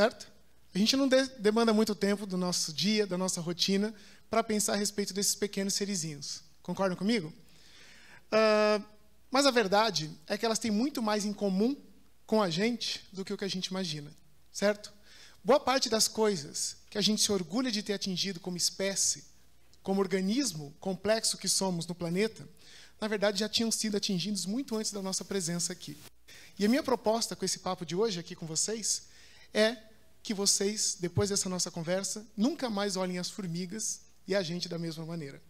certo? A gente não de demanda muito tempo do nosso dia, da nossa rotina, para pensar a respeito desses pequenos serizinhos. Concordam comigo? Uh, mas a verdade é que elas têm muito mais em comum com a gente do que o que a gente imagina, certo? Boa parte das coisas que a gente se orgulha de ter atingido como espécie, como organismo complexo que somos no planeta, na verdade já tinham sido atingidos muito antes da nossa presença aqui. E a minha proposta com esse papo de hoje aqui com vocês é que vocês, depois dessa nossa conversa, nunca mais olhem as formigas e a gente da mesma maneira,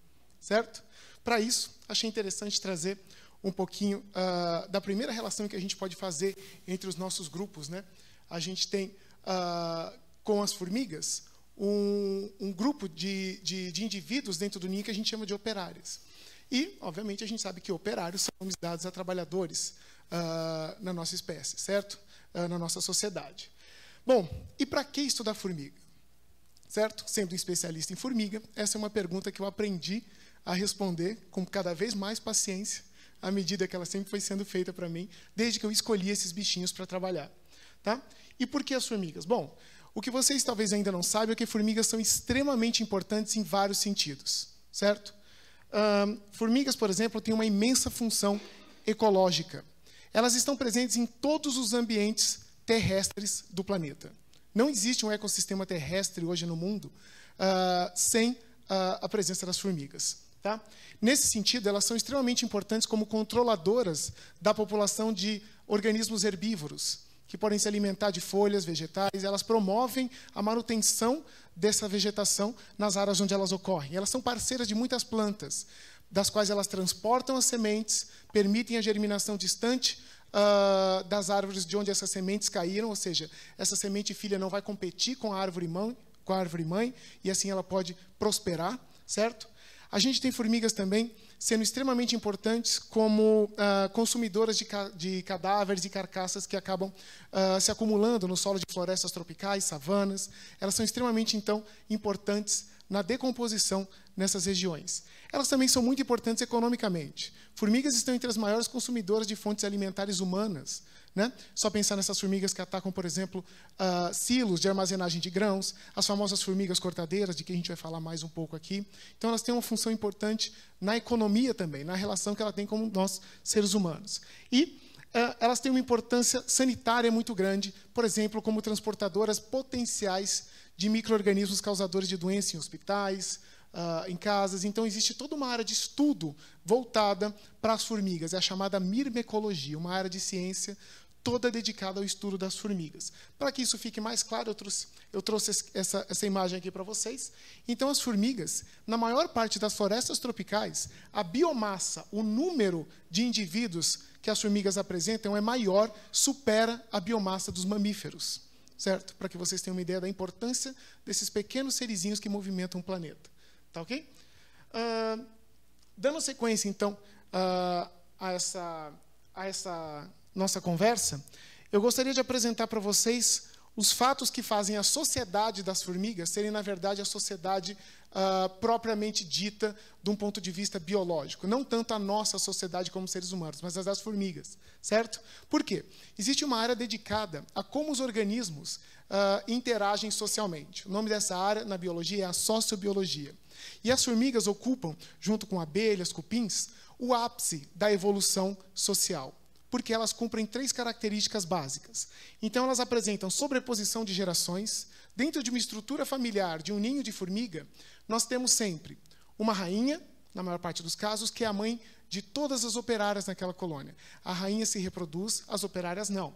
certo? Para isso, achei interessante trazer um pouquinho uh, da primeira relação que a gente pode fazer entre os nossos grupos, né? A gente tem uh, com as formigas um, um grupo de, de, de, indivíduos dentro do ninho que a gente chama de operários. E, obviamente, a gente sabe que operários são homens dados a trabalhadores uh, na nossa espécie, certo? na nossa sociedade. Bom, e para que estudar formiga? Certo? Sendo um especialista em formiga, essa é uma pergunta que eu aprendi a responder com cada vez mais paciência, à medida que ela sempre foi sendo feita para mim, desde que eu escolhi esses bichinhos para trabalhar. Tá? E por que as formigas? Bom, o que vocês talvez ainda não saibam é que formigas são extremamente importantes em vários sentidos, certo? formigas, por exemplo, têm uma imensa função ecológica. Elas estão presentes em todos os ambientes terrestres do planeta. Não existe um ecossistema terrestre hoje no mundo uh, sem uh, a presença das formigas. Tá? Nesse sentido, elas são extremamente importantes como controladoras da população de organismos herbívoros, que podem se alimentar de folhas, vegetais, elas promovem a manutenção dessa vegetação nas áreas onde elas ocorrem. Elas são parceiras de muitas plantas, das quais elas transportam as sementes, permitem a germinação distante uh, das árvores de onde essas sementes caíram, ou seja, essa semente filha não vai competir com a árvore mãe, com a árvore mãe, e assim ela pode prosperar, certo? A gente tem formigas também sendo extremamente importantes como uh, consumidoras de, ca de, cadáveres e carcaças que acabam uh, se acumulando no solo de florestas tropicais, savanas. Elas são extremamente, então, importantes na decomposição nessas regiões. Elas também são muito importantes economicamente. Formigas estão entre as maiores consumidoras de fontes alimentares humanas. Né? Só pensar nessas formigas que atacam, por exemplo, uh, silos de armazenagem de grãos, as famosas formigas cortadeiras, de que a gente vai falar mais um pouco aqui. Então, elas têm uma função importante na economia também, na relação que ela tem com nós, seres humanos. E é, elas têm uma importância sanitária muito grande, por exemplo, como transportadoras potenciais de micro-organismos causadores de doença em hospitais, ah, em casas. Então, existe toda uma área de estudo voltada para as formigas, é a chamada mirmecologia, uma área de ciência toda dedicada ao estudo das formigas. Para que isso fique mais claro, eu trouxe, eu trouxe essa, essa imagem aqui para vocês. Então, as formigas, na maior parte das florestas tropicais, a biomassa, o número de indivíduos que as formigas apresentam é maior, supera a biomassa dos mamíferos. Certo? Para que vocês tenham uma ideia da importância desses pequenos serizinhos que movimentam o planeta. Tá ok? Uh, dando sequência, então, uh, a essa a essa nossa conversa, eu gostaria de apresentar para vocês os fatos que fazem a sociedade das formigas serem, na verdade, a sociedade uh, propriamente dita de um ponto de vista biológico. Não tanto a nossa sociedade como seres humanos, mas as das formigas, certo? Por quê? Existe uma área dedicada a como os organismos uh, interagem socialmente. O nome dessa área na biologia é a sociobiologia. E as formigas ocupam, junto com abelhas, cupins, o ápice da evolução social porque elas cumprem três características básicas. Então, elas apresentam sobreposição de gerações. Dentro de uma estrutura familiar, de um ninho de formiga, nós temos sempre uma rainha, na maior parte dos casos, que é a mãe de todas as operárias naquela colônia. A rainha se reproduz, as operárias não.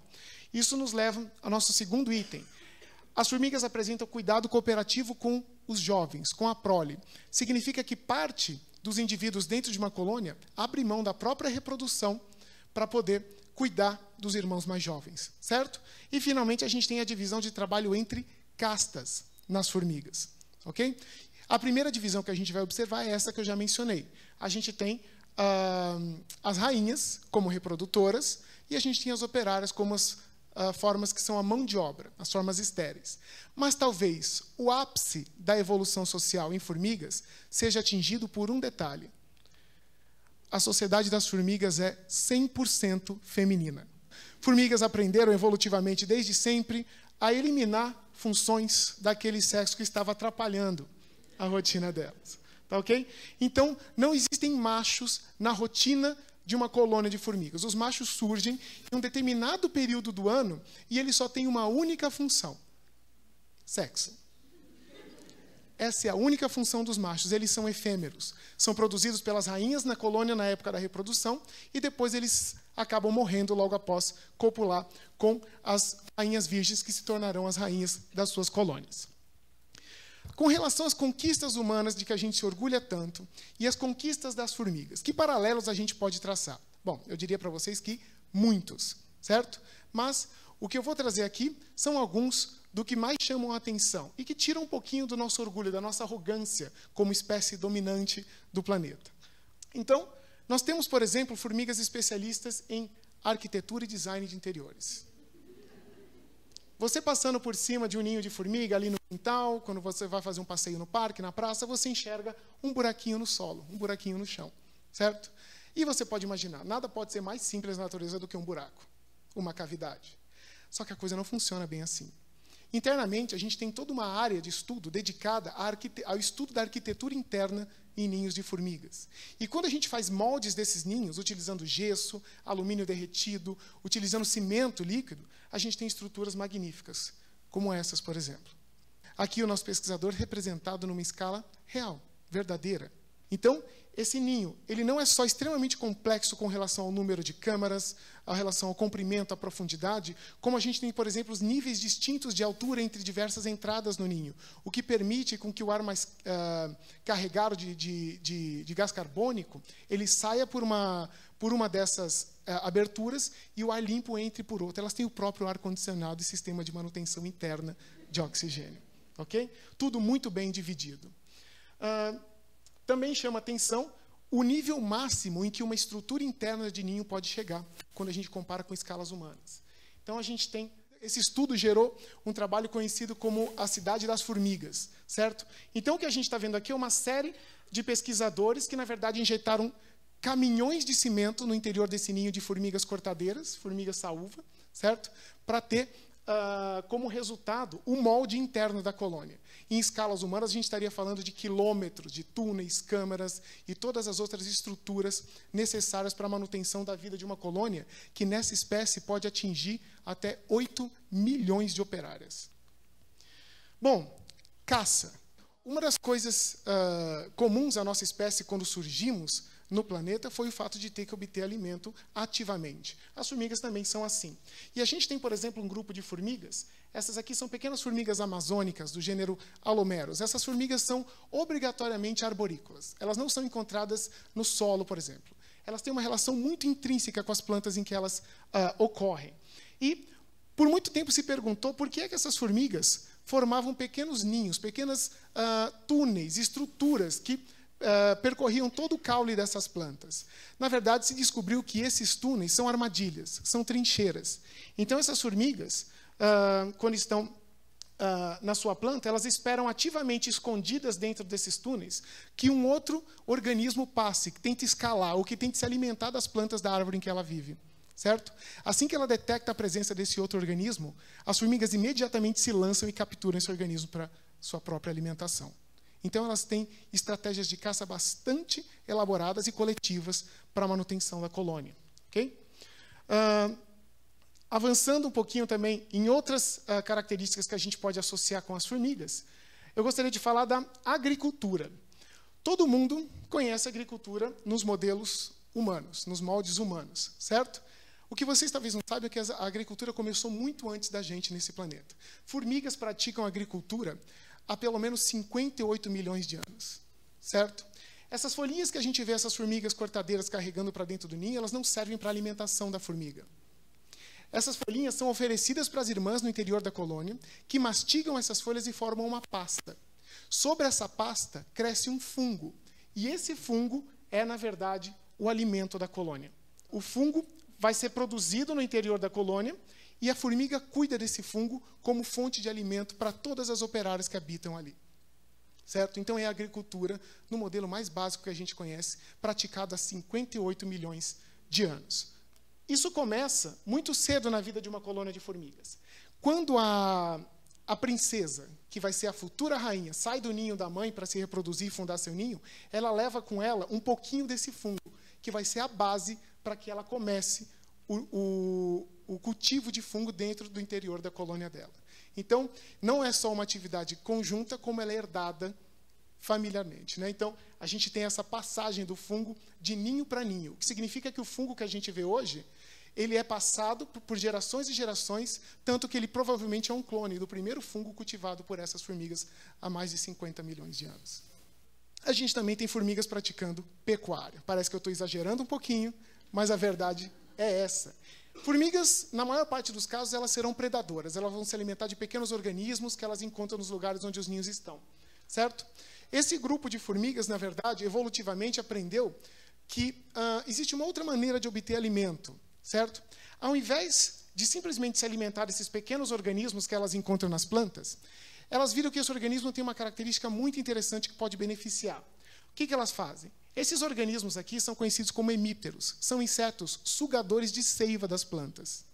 Isso nos leva ao nosso segundo item. As formigas apresentam cuidado cooperativo com os jovens, com a prole. Significa que parte dos indivíduos dentro de uma colônia abre mão da própria reprodução para poder cuidar dos irmãos mais jovens, certo? E finalmente a gente tem a divisão de trabalho entre castas nas formigas, ok? A primeira divisão que a gente vai observar é essa que eu já mencionei. A gente tem uh, as rainhas como reprodutoras e a gente tem as operárias como as uh, formas que são a mão de obra, as formas estéreis. Mas talvez o ápice da evolução social em formigas seja atingido por um detalhe: a sociedade das formigas é 100% feminina. Formigas aprenderam evolutivamente desde sempre a eliminar funções daquele sexo que estava atrapalhando a rotina delas. Tá ok? Então, não existem machos na rotina de uma colônia de formigas. Os machos surgem em um determinado período do ano e eles só têm uma única função: sexo. Essa é a única função dos machos. Eles são efêmeros. São produzidos pelas rainhas na colônia na época da reprodução e depois eles acabam morrendo logo após copular com as rainhas virgens que se tornarão as rainhas das suas colônias. Com relação às conquistas humanas de que a gente se orgulha tanto e as conquistas das formigas, que paralelos a gente pode traçar? Bom, eu diria para vocês que muitos, certo? Mas o que eu vou trazer aqui são alguns do que mais chamam a atenção e que tira um pouquinho do nosso orgulho, da nossa arrogância como espécie dominante do planeta. Então, nós temos, por exemplo, formigas especialistas em arquitetura e design de interiores. Você passando por cima de um ninho de formiga ali no quintal, quando você vai fazer um passeio no parque, na praça, você enxerga um buraquinho no solo, um buraquinho no chão, certo? E você pode imaginar, nada pode ser mais simples na natureza do que um buraco, uma cavidade. Só que a coisa não funciona bem assim. Internamente, a gente tem toda uma área de estudo dedicada ao estudo da arquitetura interna em ninhos de formigas. E quando a gente faz moldes desses ninhos, utilizando gesso, alumínio derretido, utilizando cimento líquido, a gente tem estruturas magníficas, como essas, por exemplo. Aqui o nosso pesquisador representado numa escala real, verdadeira. Então, esse ninho, ele não é só extremamente complexo com relação ao número de câmaras, a relação ao comprimento, à profundidade, como a gente tem, por exemplo, os níveis distintos de altura entre diversas entradas no ninho, o que permite com que o ar mais uh, carregado de, de, de, de, gás carbônico, ele saia por uma, por uma dessas uh, aberturas e o ar limpo entre por outra. Elas têm o próprio ar-condicionado e sistema de manutenção interna de oxigênio. ok? Tudo muito bem dividido. Uh, também chama atenção o nível máximo em que uma estrutura interna de ninho pode chegar, quando a gente compara com escalas humanas. Então a gente tem esse estudo gerou um trabalho conhecido como a cidade das formigas, certo? Então o que a gente está vendo aqui é uma série de pesquisadores que na verdade injetaram caminhões de cimento no interior desse ninho de formigas cortadeiras, formigas saúva, certo? Para ter uh, como resultado, o molde interno da colônia. Em escalas humanas, a gente estaria falando de quilômetros de túneis, câmaras e todas as outras estruturas necessárias para a manutenção da vida de uma colônia, que nessa espécie pode atingir até 8 milhões de operárias. Bom, caça. Uma das coisas uh, comuns à nossa espécie quando surgimos no planeta foi o fato de ter que obter alimento ativamente. As formigas também são assim. E a gente tem, por exemplo, um grupo de formigas. Essas aqui são pequenas formigas amazônicas do gênero Alomeros. Essas formigas são obrigatoriamente arborícolas. Elas não são encontradas no solo, por exemplo. Elas têm uma relação muito intrínseca com as plantas em que elas uh, ocorrem. E por muito tempo se perguntou por que é que essas formigas formavam pequenos ninhos, pequenas uh, túneis, estruturas que eh, percorriam todo o caule dessas plantas. Na verdade, se descobriu que esses túneis são armadilhas, são trincheiras. Então, essas formigas, uh, quando estão Uh, na sua planta, elas esperam ativamente escondidas dentro desses túneis que um outro organismo passe, que tente escalar ou que tente se alimentar das plantas da árvore em que ela vive. Certo? Assim que ela detecta a presença desse outro organismo, as formigas imediatamente se lançam e capturam esse organismo para sua própria alimentação. Então, elas têm estratégias de caça bastante elaboradas e coletivas para a manutenção da colônia. Okay? Uh, avançando um pouquinho também em outras uh, características que a gente pode associar com as formigas, eu gostaria de falar da agricultura. Todo mundo conhece a agricultura nos modelos humanos, nos moldes humanos, certo? O que vocês talvez não saibam é que a agricultura começou muito antes da gente nesse planeta. Formigas praticam agricultura há pelo menos 58 milhões de anos, certo? Essas folhinhas que a gente vê essas formigas cortadeiras carregando para dentro do ninho, elas não servem para alimentação da formiga. Essas folhinhas são oferecidas para as irmãs no interior da colônia, que mastigam essas folhas e formam uma pasta. Sobre essa pasta cresce um fungo, e esse fungo é, na verdade, o alimento da colônia. O fungo vai ser produzido no interior da colônia e a formiga cuida desse fungo como fonte de alimento para todas as operárias que habitam ali. Certo? Então é a agricultura no modelo mais básico que a gente conhece, praticado há 58 milhões de anos. Isso começa muito cedo na vida de uma colônia de formigas. Quando a, a princesa, que vai ser a futura rainha, sai do ninho da mãe para se reproduzir e fundar seu ninho, ela leva com ela um pouquinho desse fungo, que vai ser a base para que ela comece o, o o cultivo de fungo dentro do interior da colônia dela. Então, não é só uma atividade conjunta, como ela é herdada familiarmente. Né? Então, a gente tem essa passagem do fungo de ninho para ninho, o que significa que o fungo que a gente vê hoje, ele é passado por gerações e gerações, tanto que ele provavelmente é um clone do primeiro fungo cultivado por essas formigas há mais de 50 milhões de anos. A gente também tem formigas praticando pecuária. Parece que eu estou exagerando um pouquinho, mas a verdade é essa. Formigas, na maior parte dos casos, elas serão predadoras. Elas vão se alimentar de pequenos organismos que elas encontram nos lugares onde os ninhos estão, certo? Esse grupo de formigas, na verdade, evolutivamente aprendeu que uh, existe uma outra maneira de obter alimento, certo? Ao invés de simplesmente se alimentar desses pequenos organismos que elas encontram nas plantas, elas viram que esse organismo tem uma característica muito interessante que pode beneficiar. O que, que elas fazem? Esses organismos aqui são conhecidos como hemípteros, são insetos sugadores de seiva das plantas.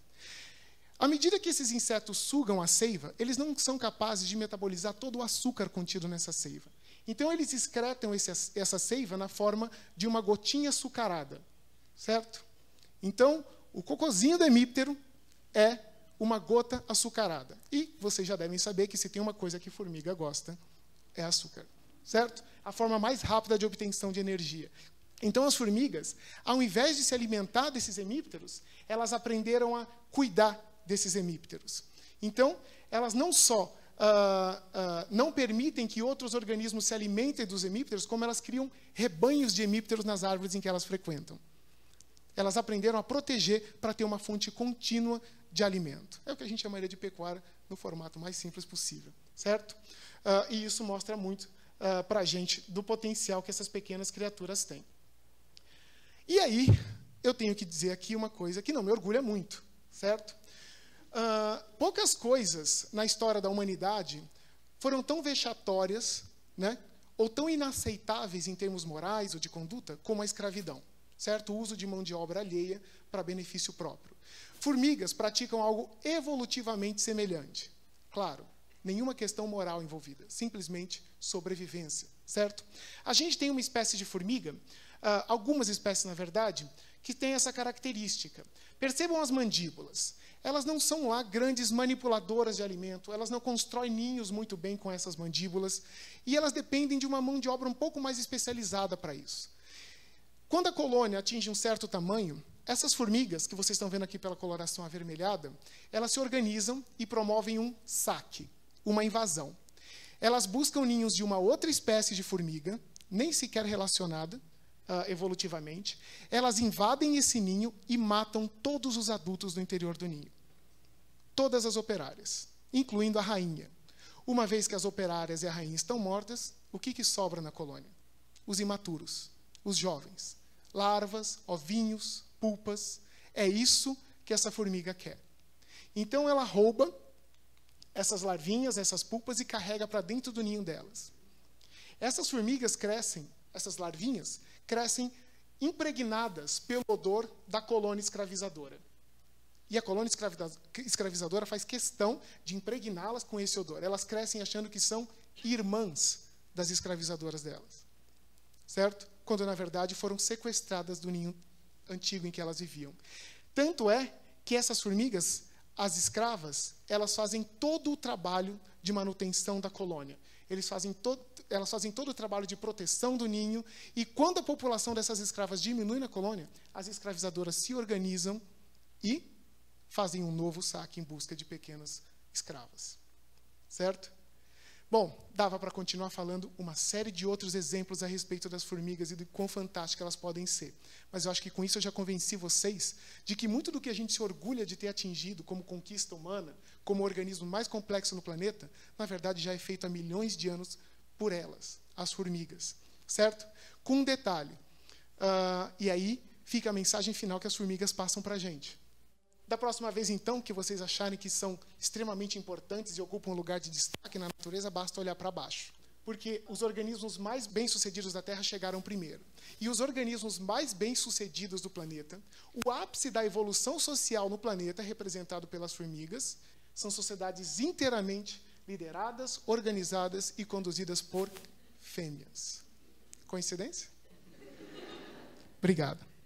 À medida que esses insetos sugam a seiva, eles não são capazes de metabolizar todo o açúcar contido nessa seiva. Então, eles excretam esse, essa seiva na forma de uma gotinha açucarada, certo? Então, o cocozinho do hemíptero é uma gota açucarada. E vocês já devem saber que se tem uma coisa que formiga gosta, é açúcar certo? A forma mais rápida de obtenção de energia. Então, as formigas, ao invés de se alimentar desses hemípteros, elas aprenderam a cuidar desses hemípteros. Então, elas não só uh, uh, não permitem que outros organismos se alimentem dos hemípteros, como elas criam rebanhos de hemípteros nas árvores em que elas frequentam. Elas aprenderam a proteger para ter uma fonte contínua de alimento. É o que a gente chamaria de pecuária no formato mais simples possível, certo? Uh, e isso mostra muito uh, ah, para a gente do potencial que essas pequenas criaturas têm. E aí, eu tenho que dizer aqui uma coisa que não me orgulha muito, certo? Uh, poucas coisas na história da humanidade foram tão vexatórias, né, ou tão inaceitáveis em termos morais ou de conduta, como a escravidão, certo? O uso de mão de obra alheia para benefício próprio. Formigas praticam algo evolutivamente semelhante. Claro, nenhuma questão moral envolvida, simplesmente sobrevivência, certo? A gente tem uma espécie de formiga, uh, algumas espécies, na verdade, que tem essa característica. Percebam as mandíbulas. Elas não são lá grandes manipuladoras de alimento, elas não constroem ninhos muito bem com essas mandíbulas, e elas dependem de uma mão de obra um pouco mais especializada para isso. Quando a colônia atinge um certo tamanho, essas formigas, que vocês estão vendo aqui pela coloração avermelhada, elas se organizam e promovem um saque uma invasão. Elas buscam ninhos de uma outra espécie de formiga, nem sequer relacionada, Uh, evolutivamente, elas invadem esse ninho e matam todos os adultos do interior do ninho. Todas as operárias, incluindo a rainha. Uma vez que as operárias e a rainha estão mortas, o que, que sobra na colônia? Os imaturos, os jovens, larvas, ovinhos, pulpas. É isso que essa formiga quer. Então ela rouba essas larvinhas, essas pulpas e carrega para dentro do ninho delas. Essas formigas crescem, essas larvinhas, crescem impregnadas pelo odor da colônia escravizadora. E a colônia escravizadora faz questão de impregná-las com esse odor. Elas crescem achando que são irmãs das escravizadoras delas. Certo? Quando, na verdade, foram sequestradas do ninho antigo em que elas viviam. Tanto é que essas formigas as escravas, elas fazem todo o trabalho de manutenção da colônia. Eles fazem todo, elas fazem todo o trabalho de proteção do ninho, e quando a população dessas escravas diminui na colônia, as escravizadoras se organizam e fazem um novo saque em busca de pequenas escravas. Certo? Bom, dava para continuar falando uma série de outros exemplos a respeito das formigas e do quão fantásticas elas podem ser. Mas eu acho que com isso eu já convenci vocês de que muito do que a gente se orgulha de ter atingido como conquista humana, como o organismo mais complexo no planeta, na verdade já é feito há milhões de anos por elas, as formigas. Certo? Com um detalhe. Uh, e aí fica a mensagem final que as formigas passam para a gente. Da próxima vez, então, que vocês acharem que são extremamente importantes e ocupam um lugar de destaque na natureza, basta olhar para baixo. Porque os organismos mais bem-sucedidos da Terra chegaram primeiro. E os organismos mais bem-sucedidos do planeta, o ápice da evolução social no planeta, representado pelas formigas, são sociedades inteiramente lideradas, organizadas e conduzidas por fêmeas. Coincidência? Obrigado.